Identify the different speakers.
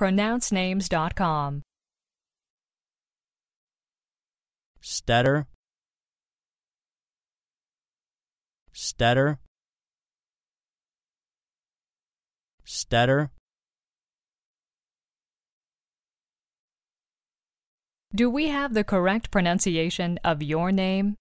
Speaker 1: pronouncenames.com.
Speaker 2: Stutter, stutter, stutter.
Speaker 3: Do we have the correct
Speaker 4: pronunciation of your name?